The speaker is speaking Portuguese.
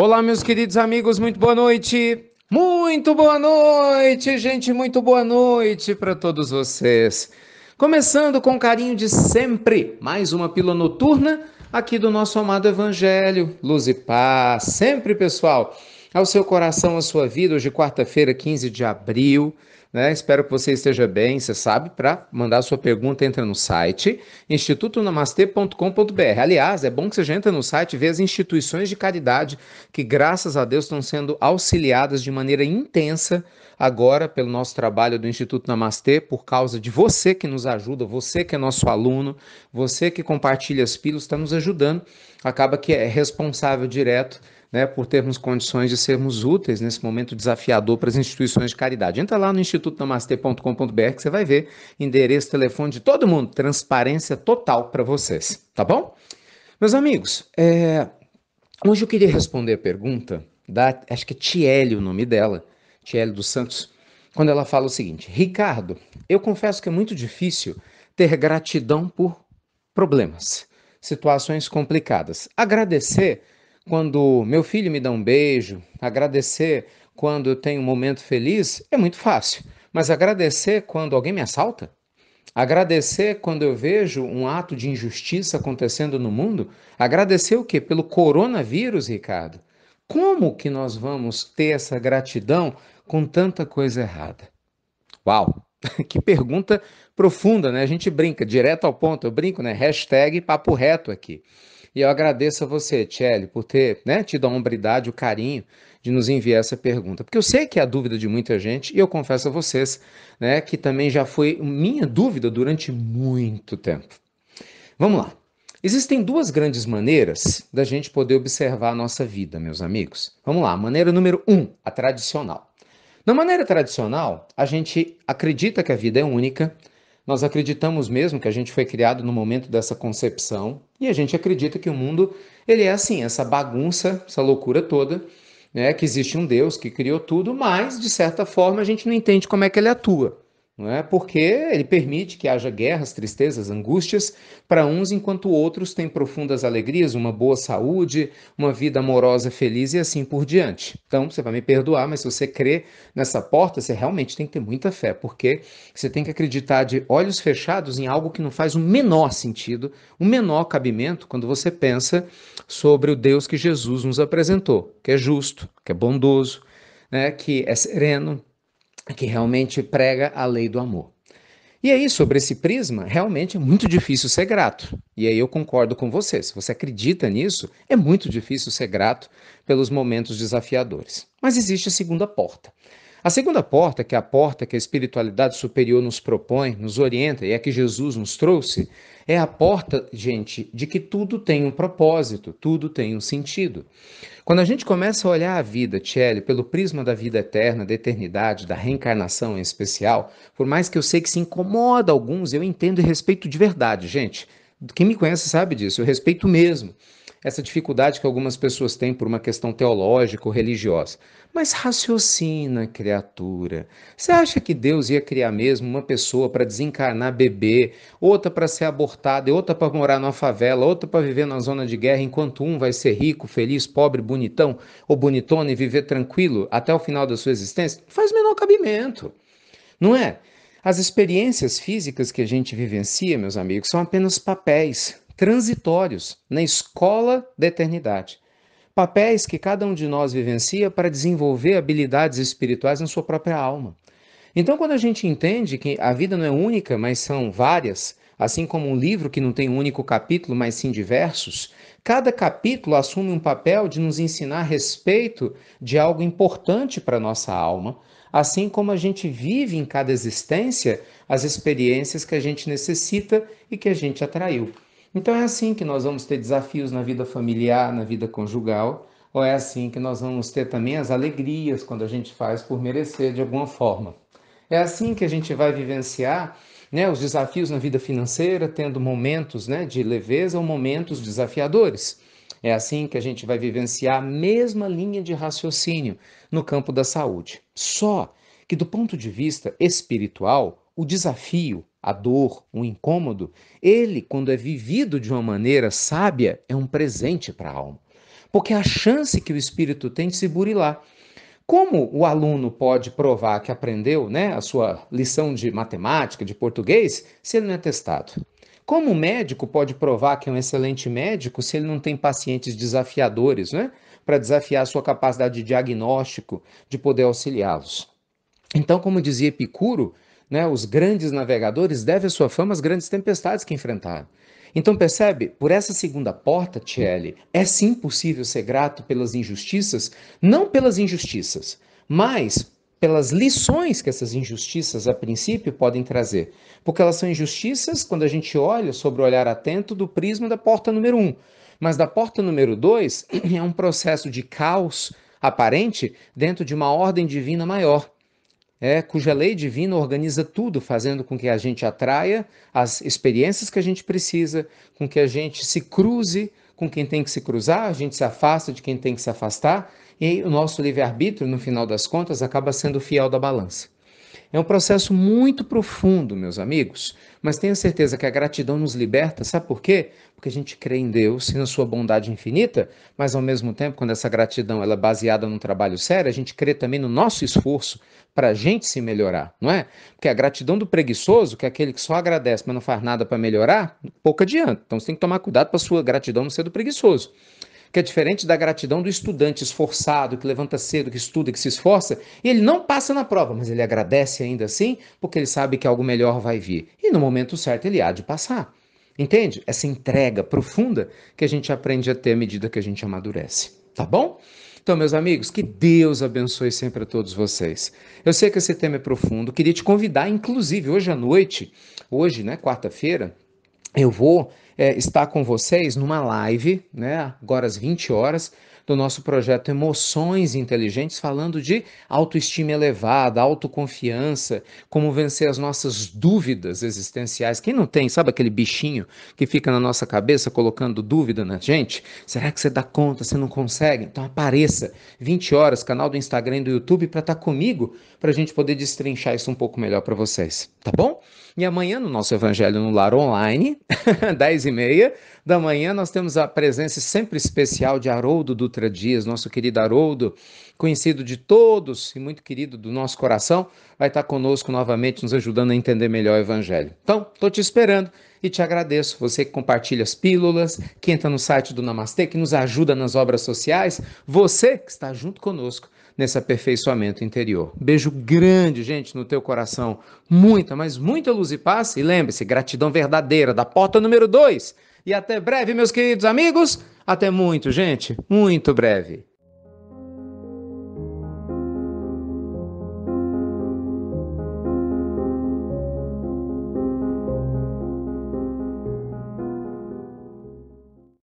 Olá, meus queridos amigos, muito boa noite. Muito boa noite, gente, muito boa noite para todos vocês. Começando com carinho de sempre, mais uma pílula noturna aqui do nosso amado Evangelho, luz e paz, sempre pessoal, ao seu coração, à sua vida, hoje quarta-feira, 15 de abril né? Espero que você esteja bem. Você sabe, para mandar sua pergunta, entra no site institutonamastê.com.br. Aliás, é bom que você já entra no site e vê as instituições de caridade que, graças a Deus, estão sendo auxiliadas de maneira intensa agora pelo nosso trabalho do Instituto Namastê, por causa de você que nos ajuda, você que é nosso aluno, você que compartilha as pílulas, está nos ajudando, acaba que é responsável direto né, por termos condições de sermos úteis nesse momento desafiador para as instituições de caridade. Entra lá no institutonamastê.com.br que você vai ver endereço, telefone de todo mundo, transparência total para vocês, tá bom? Meus amigos, é... hoje eu queria responder a pergunta da, acho que é Tiele o nome dela, Tiele dos Santos, quando ela fala o seguinte: Ricardo, eu confesso que é muito difícil ter gratidão por problemas, situações complicadas. Agradecer quando meu filho me dá um beijo, agradecer quando eu tenho um momento feliz é muito fácil, mas agradecer quando alguém me assalta, agradecer quando eu vejo um ato de injustiça acontecendo no mundo, agradecer o quê? Pelo coronavírus, Ricardo. Como que nós vamos ter essa gratidão com tanta coisa errada? Uau! Que pergunta profunda, né? A gente brinca direto ao ponto, eu brinco, né? Hashtag papo reto aqui. E eu agradeço a você, Tchelle, por ter né, tido a hombridade, o carinho de nos enviar essa pergunta. Porque eu sei que é a dúvida de muita gente, e eu confesso a vocês né, que também já foi minha dúvida durante muito tempo. Vamos lá. Existem duas grandes maneiras da gente poder observar a nossa vida, meus amigos. Vamos lá, maneira número um, a tradicional. Na maneira tradicional, a gente acredita que a vida é única, nós acreditamos mesmo que a gente foi criado no momento dessa concepção e a gente acredita que o mundo ele é assim, essa bagunça, essa loucura toda, né? Que existe um Deus que criou tudo, mas de certa forma a gente não entende como é que ele atua é porque ele permite que haja guerras, tristezas, angústias para uns, enquanto outros têm profundas alegrias, uma boa saúde, uma vida amorosa feliz e assim por diante. Então, você vai me perdoar, mas se você crê nessa porta, você realmente tem que ter muita fé, porque você tem que acreditar de olhos fechados em algo que não faz o menor sentido, o menor cabimento quando você pensa sobre o Deus que Jesus nos apresentou, que é justo, que é bondoso, né? que é sereno, que realmente prega a lei do amor. E aí, sobre esse prisma, realmente é muito difícil ser grato. E aí eu concordo com você. Se você acredita nisso, é muito difícil ser grato pelos momentos desafiadores. Mas existe a segunda porta. A segunda porta, que é a porta que a espiritualidade superior nos propõe, nos orienta e é que Jesus nos trouxe, é a porta, gente, de que tudo tem um propósito, tudo tem um sentido. Quando a gente começa a olhar a vida, Tchelle, pelo prisma da vida eterna, da eternidade, da reencarnação em especial, por mais que eu sei que se incomoda alguns, eu entendo e respeito de verdade, gente. Quem me conhece sabe disso, eu respeito mesmo essa dificuldade que algumas pessoas têm por uma questão teológica ou religiosa. Mas raciocina, criatura. Você acha que Deus ia criar mesmo uma pessoa para desencarnar bebê, outra para ser abortada, outra para morar numa favela, outra para viver na zona de guerra, enquanto um vai ser rico, feliz, pobre, bonitão ou bonitona e viver tranquilo até o final da sua existência? faz menor cabimento. Não é? As experiências físicas que a gente vivencia, meus amigos, são apenas papéis transitórios na escola da eternidade. Papéis que cada um de nós vivencia para desenvolver habilidades espirituais na sua própria alma. Então, quando a gente entende que a vida não é única, mas são várias, Assim como um livro que não tem um único capítulo, mas sim diversos, cada capítulo assume um papel de nos ensinar a respeito de algo importante para nossa alma, assim como a gente vive em cada existência as experiências que a gente necessita e que a gente atraiu. Então é assim que nós vamos ter desafios na vida familiar, na vida conjugal, ou é assim que nós vamos ter também as alegrias quando a gente faz por merecer de alguma forma. É assim que a gente vai vivenciar né, os desafios na vida financeira, tendo momentos né, de leveza ou momentos desafiadores. É assim que a gente vai vivenciar a mesma linha de raciocínio no campo da saúde. Só que, do ponto de vista espiritual, o desafio, a dor, o incômodo, ele, quando é vivido de uma maneira sábia, é um presente para a alma. Porque a chance que o espírito tem de se burilar como o aluno pode provar que aprendeu né, a sua lição de matemática, de português, se ele não é testado? Como o médico pode provar que é um excelente médico se ele não tem pacientes desafiadores, né? Para desafiar a sua capacidade de diagnóstico, de poder auxiliá-los. Então, como dizia Epicuro, né, os grandes navegadores devem a sua fama às grandes tempestades que enfrentaram. Então percebe, por essa segunda porta, Tiele, é sim possível ser grato pelas injustiças, não pelas injustiças, mas pelas lições que essas injustiças a princípio podem trazer. Porque elas são injustiças quando a gente olha sobre o olhar atento do prisma da porta número um. Mas da porta número dois é um processo de caos aparente dentro de uma ordem divina maior é, cuja lei divina organiza tudo, fazendo com que a gente atraia as experiências que a gente precisa, com que a gente se cruze com quem tem que se cruzar, a gente se afasta de quem tem que se afastar, e o nosso livre-arbítrio, no final das contas, acaba sendo fiel da balança. É um processo muito profundo, meus amigos, mas tenha certeza que a gratidão nos liberta, sabe por quê? Porque a gente crê em Deus e na sua bondade infinita, mas ao mesmo tempo, quando essa gratidão ela é baseada num trabalho sério, a gente crê também no nosso esforço para a gente se melhorar, não é? Porque a gratidão do preguiçoso, que é aquele que só agradece, mas não faz nada para melhorar, pouco adianta. Então você tem que tomar cuidado para a sua gratidão não ser do preguiçoso que é diferente da gratidão do estudante esforçado, que levanta cedo, que estuda, que se esforça, e ele não passa na prova, mas ele agradece ainda assim, porque ele sabe que algo melhor vai vir. E no momento certo ele há de passar. Entende? Essa entrega profunda que a gente aprende a ter à medida que a gente amadurece. Tá bom? Então, meus amigos, que Deus abençoe sempre a todos vocês. Eu sei que esse tema é profundo, queria te convidar, inclusive, hoje à noite, hoje, né, quarta-feira, eu vou é, estar com vocês numa live, né, agora às 20 horas, do nosso projeto Emoções Inteligentes, falando de autoestima elevada, autoconfiança, como vencer as nossas dúvidas existenciais. Quem não tem, sabe aquele bichinho que fica na nossa cabeça colocando dúvida na gente? Será que você dá conta? Você não consegue? Então apareça 20 horas, canal do Instagram e do YouTube para estar tá comigo, para a gente poder destrinchar isso um pouco melhor para vocês, tá bom? E amanhã no nosso Evangelho no Lar Online, 10 e meia da manhã, nós temos a presença sempre especial de Haroldo Dutra Dutra Dias, nosso querido Haroldo, conhecido de todos e muito querido do nosso coração, vai estar conosco novamente, nos ajudando a entender melhor o Evangelho. Então, estou te esperando e te agradeço. Você que compartilha as pílulas, que entra no site do Namastê, que nos ajuda nas obras sociais, você que está junto conosco nesse aperfeiçoamento interior. Beijo grande, gente, no teu coração. Muita, mas muita luz e paz. E lembre-se, gratidão verdadeira da porta número 2 e até breve, meus queridos amigos. Até muito, gente. Muito breve.